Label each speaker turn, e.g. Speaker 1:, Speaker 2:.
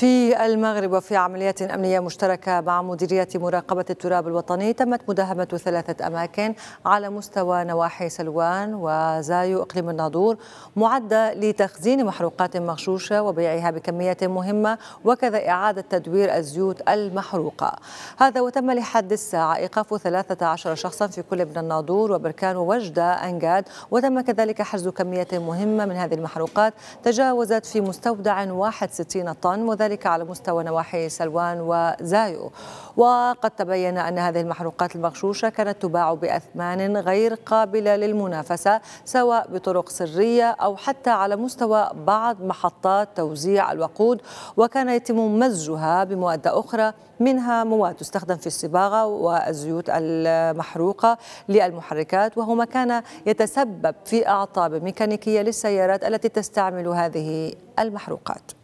Speaker 1: في المغرب وفي عمليات أمنية مشتركة مع مديرية مراقبة التراب الوطني تمت مداهمة ثلاثة أماكن على مستوى نواحي سلوان وزايو إقليم الناظور معدة لتخزين محروقات مغشوشة وبيعها بكمية مهمة وكذا إعادة تدوير الزيوت المحروقة هذا وتم لحد الساعة إيقاف 13 شخصا في كل من الناظور وبركان ووجدة أنجاد وتم كذلك حجز كمية مهمة من هذه المحروقات تجاوزت في مستودع 61 طن وذلك وذلك على مستوى نواحي سلوان وزايو وقد تبين أن هذه المحروقات المغشوشة كانت تباع بأثمان غير قابلة للمنافسة سواء بطرق سرية أو حتى على مستوى بعض محطات توزيع الوقود وكان يتم مزجها بمواد أخرى منها مواد تستخدم في الصباغة والزيوت المحروقة للمحركات وهو ما كان يتسبب في أعطاب ميكانيكية للسيارات التي تستعمل هذه المحروقات